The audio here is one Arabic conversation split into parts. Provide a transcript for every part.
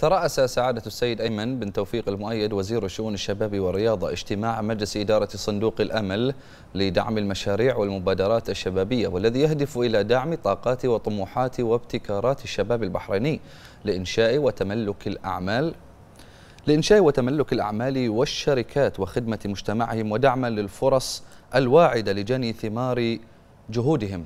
ترأس سعادة السيد أيمن بن توفيق المؤيد وزير الشؤون الشباب والرياضة اجتماع مجلس إدارة صندوق الأمل لدعم المشاريع والمبادرات الشبابية والذي يهدف إلى دعم طاقات وطموحات وابتكارات الشباب البحريني لإنشاء وتملك الأعمال لإنشاء وتملك الأعمال والشركات وخدمة مجتمعهم ودعما للفرص الواعدة لجني ثمار جهودهم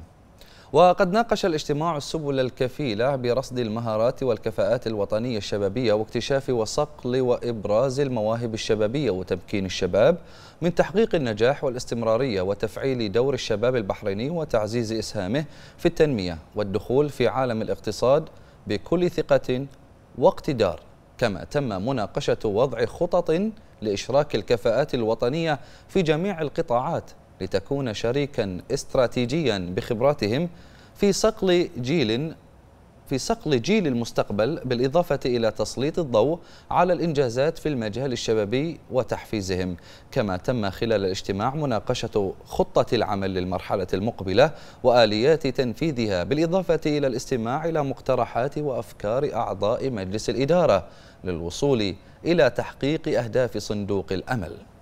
وقد ناقش الاجتماع السبل الكفيلة برصد المهارات والكفاءات الوطنية الشبابية واكتشاف وصقل وإبراز المواهب الشبابية وتمكين الشباب من تحقيق النجاح والاستمرارية وتفعيل دور الشباب البحريني وتعزيز إسهامه في التنمية والدخول في عالم الاقتصاد بكل ثقة واقتدار كما تم مناقشة وضع خطط لإشراك الكفاءات الوطنية في جميع القطاعات لتكون شريكا استراتيجيا بخبراتهم في صقل جيل في صقل جيل المستقبل بالإضافة إلى تسليط الضوء على الإنجازات في المجال الشبابي وتحفيزهم كما تم خلال الاجتماع مناقشة خطة العمل للمرحلة المقبلة وآليات تنفيذها بالإضافة إلى الاستماع إلى مقترحات وأفكار أعضاء مجلس الإدارة للوصول إلى تحقيق أهداف صندوق الأمل